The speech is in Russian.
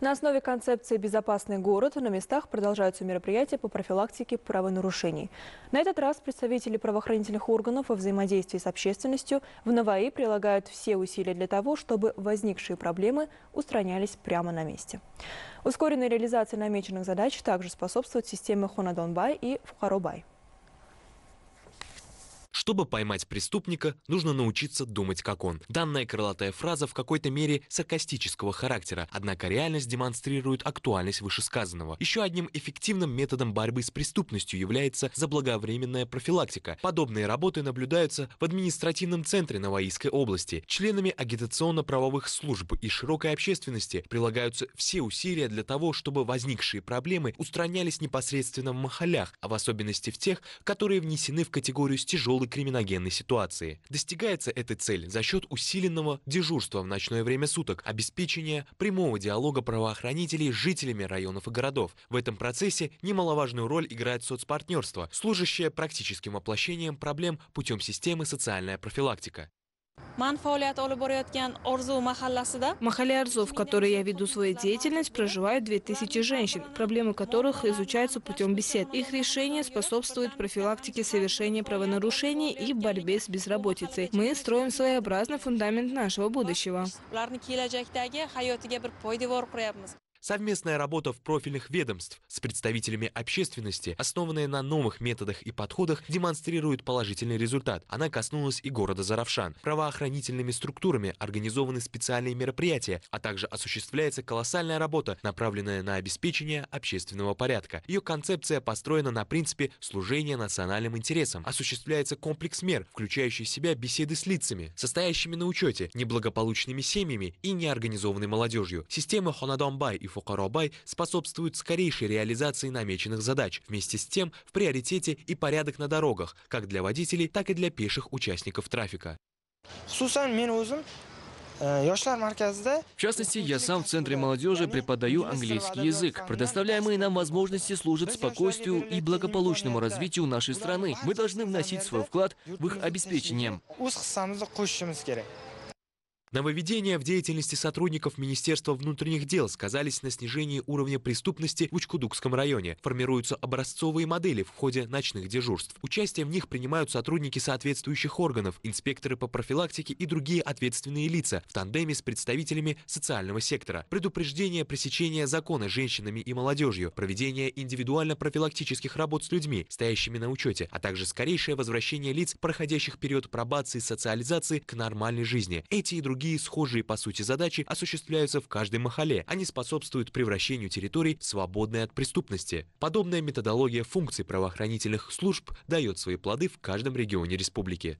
На основе концепции «Безопасный город» на местах продолжаются мероприятия по профилактике правонарушений. На этот раз представители правоохранительных органов во взаимодействии с общественностью в Наваи прилагают все усилия для того, чтобы возникшие проблемы устранялись прямо на месте. Ускоренной реализации намеченных задач также способствует системы Хонадонбай и Фхаробай. Чтобы поймать преступника, нужно научиться думать как он. Данная крылатая фраза в какой-то мере саркастического характера, однако реальность демонстрирует актуальность вышесказанного. Еще одним эффективным методом борьбы с преступностью является заблаговременная профилактика. Подобные работы наблюдаются в административном центре Новоийской области. Членами агитационно-правовых служб и широкой общественности прилагаются все усилия для того, чтобы возникшие проблемы устранялись непосредственно в махалях, а в особенности в тех, которые внесены в категорию с тяжелой криминогенной ситуации. Достигается эта цель за счет усиленного дежурства в ночное время суток, обеспечения прямого диалога правоохранителей с жителями районов и городов. В этом процессе немаловажную роль играет соцпартнерство, служащее практическим воплощением проблем путем системы социальная профилактика. Махали Арзу, В в которой я веду свою деятельность, проживают 2000 женщин, проблемы которых изучаются путем бесед. Их решение способствует профилактике совершения правонарушений и борьбе с безработицей. Мы строим своеобразный фундамент нашего будущего. Совместная работа в профильных ведомств с представителями общественности, основанная на новых методах и подходах, демонстрирует положительный результат. Она коснулась и города Заравшан. Правоохранительными структурами организованы специальные мероприятия, а также осуществляется колоссальная работа, направленная на обеспечение общественного порядка. Ее концепция построена на принципе служения национальным интересам. Осуществляется комплекс мер, включающий в себя беседы с лицами, состоящими на учете, неблагополучными семьями и неорганизованной молодежью. Системы Хонадомбай и Фукаробай способствуют скорейшей реализации намеченных задач. Вместе с тем, в приоритете и порядок на дорогах, как для водителей, так и для пеших участников трафика. Э, в частности, я сам в Центре молодежи преподаю английский язык. Предоставляемые нам возможности служат спокойствию и благополучному развитию нашей страны. Мы должны вносить свой вклад в их обеспечение. Нововведения в деятельности сотрудников Министерства внутренних дел сказались на снижении уровня преступности в Учкудукском районе. Формируются образцовые модели в ходе ночных дежурств. Участие в них принимают сотрудники соответствующих органов, инспекторы по профилактике и другие ответственные лица в тандеме с представителями социального сектора. Предупреждение пресечения закона женщинами и молодежью, проведение индивидуально-профилактических работ с людьми, стоящими на учете, а также скорейшее возвращение лиц, проходящих период пробации и социализации к нормальной жизни. Эти и другие другие схожие по сути задачи осуществляются в каждой махале. Они способствуют превращению территорий, свободной от преступности. Подобная методология функций правоохранительных служб дает свои плоды в каждом регионе республики.